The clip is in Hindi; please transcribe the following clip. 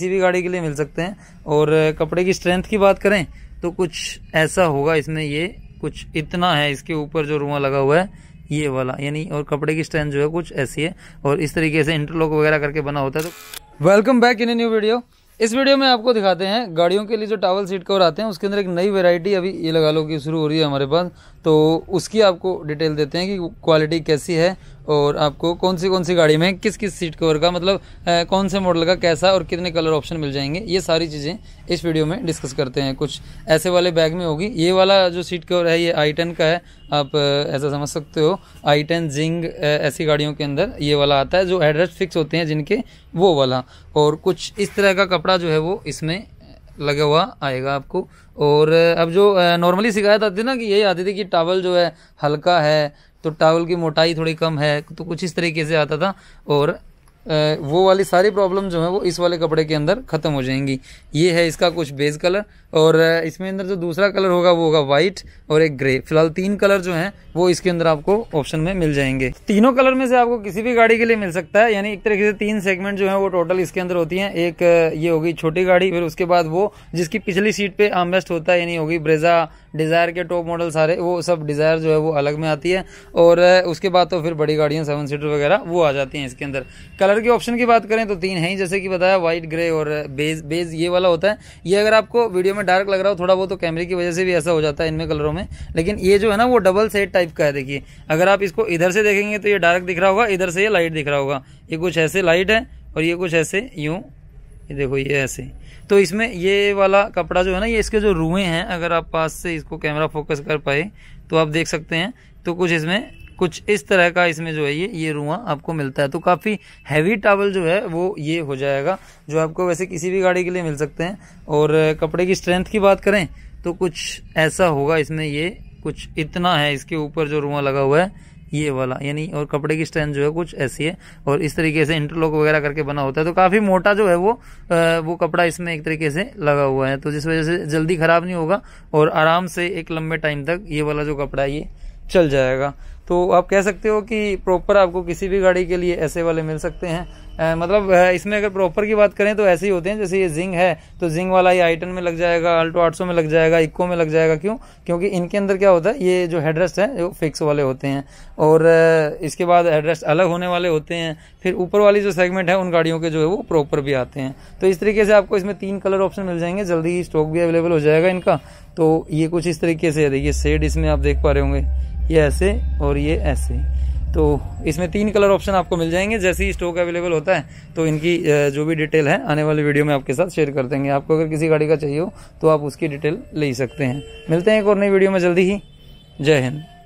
किसी भी गाड़ी के लिए मिल सकते हैं और कपड़े की स्ट्रेंथ की बात करें तो कुछ ऐसा होगा इसमें ये कुछ इतना है इसके ऊपर जो रुआ लगा हुआ है ये वाला यानी और कपड़े की स्ट्रेंथ जो है कुछ ऐसी है और इस तरीके से इंटरलॉक वगैरह करके बना होता है तो welcome back in a new video इस वीडियो में आपको दिखाते हैं गाड़ियों के लिए जो टावल सीट कवर आते हैं उसके अंदर एक नई वेरायटी अभी ये लगा लो कि शुरू हो रही है हमारे पास तो उसकी आपको डिटेल देते हैं कि क्वालिटी कैसी है और आपको कौन सी कौन सी गाड़ी में किस किस सीट कवर का मतलब कौन से मॉडल का कैसा और कितने कलर ऑप्शन मिल जाएंगे ये सारी चीज़ें इस वीडियो में डिस्कस करते हैं कुछ ऐसे वाले बैग में होगी ये वाला जो सीट कवर है ये आई का है आप ऐसा समझ सकते हो आई टेन जिंग ऐसी गाड़ियों के अंदर ये वाला आता है जो एड्रेस फिक्स होते हैं जिनके वो वाला और कुछ इस तरह का कपड़ा जो है वो इसमें लगा हुआ आएगा आपको और अब जो नॉर्मली शिकायत आती ना कि यही आती थी कि टावल जो है हल्का है तो टावल की मोटाई थोड़ी कम है तो कुछ इस तरीके से आता था और वो वाली सारी प्रॉब्लम जो है वो इस वाले कपड़े के अंदर ख़त्म हो जाएंगी ये है इसका कुछ बेस कलर और इसमें अंदर जो दूसरा कलर होगा वो होगा वाइट और एक ग्रे फिलहाल तीन कलर जो हैं वो इसके अंदर आपको ऑप्शन में मिल जाएंगे तीनों कलर में से आपको किसी भी गाड़ी के लिए मिल सकता है यानी एक तरीके से तीन सेगमेंट जो है वो टोटल इसके अंदर होती है एक ये होगी छोटी गाड़ी फिर उसके बाद वो जिसकी पिछली सीट पे आमबेस्ट होता है यानी होगी ब्रेजा डिज़ायर के टॉप मॉडल सारे वो सब डिज़ायर जो है वो अलग में आती है और उसके बाद तो फिर बड़ी गाड़ियाँ सेवन सीटर वगैरह वो आ जाती हैं इसके अंदर कलर कलर के ऑप्शन की बात करें तो तीन ही जैसे कि बताया वाइट ग्रे और बेज uh, बेज ये वाला होता है ये अगर आपको वीडियो में डार्क लग रहा हो थोड़ा वो तो कैमरे की वजह से भी ऐसा हो जाता है इनमें कलरों में लेकिन ये जो है ना वो डबल सेट टाइप का है देखिए अगर आप इसको इधर से देखेंगे तो ये डार्क दिख रहा होगा इधर से ये लाइट दिख रहा होगा ये कुछ ऐसे लाइट है और ये कुछ ऐसे यूँ ये देखो ये ऐसे तो इसमें ये वाला कपड़ा जो है ना ये इसके जो रुएँ हैं अगर आप पास से इसको कैमरा फोकस कर पाए तो आप देख सकते हैं तो कुछ इसमें कुछ इस तरह का इसमें जो है ये ये रुआ आपको मिलता है तो काफ़ी हैवी टावल जो है वो ये हो जाएगा जो आपको वैसे किसी भी गाड़ी के लिए मिल सकते हैं और कपड़े की स्ट्रेंथ की बात करें तो कुछ ऐसा होगा इसमें ये कुछ इतना है इसके ऊपर जो रुआ लगा हुआ है ये वाला यानी और कपड़े की स्ट्रेंथ जो है कुछ ऐसी है और इस तरीके से इंटरलॉक वगैरह करके बना होता है तो काफ़ी मोटा जो है वो आ, वो कपड़ा इसमें एक तरीके से लगा हुआ है तो जिस वजह से जल्दी ख़राब नहीं होगा और आराम से एक लंबे टाइम तक ये वाला जो कपड़ा है ये चल जाएगा तो आप कह सकते हो कि प्रॉपर आपको किसी भी गाड़ी के लिए ऐसे वाले मिल सकते हैं मतलब इसमें अगर प्रॉपर की बात करें तो ऐसे ही होते हैं जैसे ये जिंग है तो जिंग वाला ये आइटन में लग जाएगा अल्टो आठ में लग जाएगा इक्को में लग जाएगा क्यों क्योंकि इनके अंदर क्या होता है ये जो हेडरेस्ट है वो फिक्स वाले होते हैं और इसके बाद हेडरेस्ट अलग होने वाले होते हैं फिर ऊपर वाली जो सेगमेंट है उन गाड़ियों के जो है वो प्रॉपर भी आते हैं तो इस तरीके से आपको इसमें तीन कलर ऑप्शन मिल जाएंगे जल्दी ही स्टॉक भी अवेलेबल हो जाएगा इनका तो ये कुछ इस तरीके से देखिए सेड इसमें आप देख पा रहे होंगे ये ऐसे और ये ऐसे तो इसमें तीन कलर ऑप्शन आपको मिल जाएंगे जैसे ही स्टॉक अवेलेबल होता है तो इनकी जो भी डिटेल है आने वाले वीडियो में आपके साथ शेयर कर देंगे आपको अगर किसी गाड़ी का चाहिए हो तो आप उसकी डिटेल ले सकते हैं मिलते हैं एक और नई वीडियो में जल्दी ही जय हिंद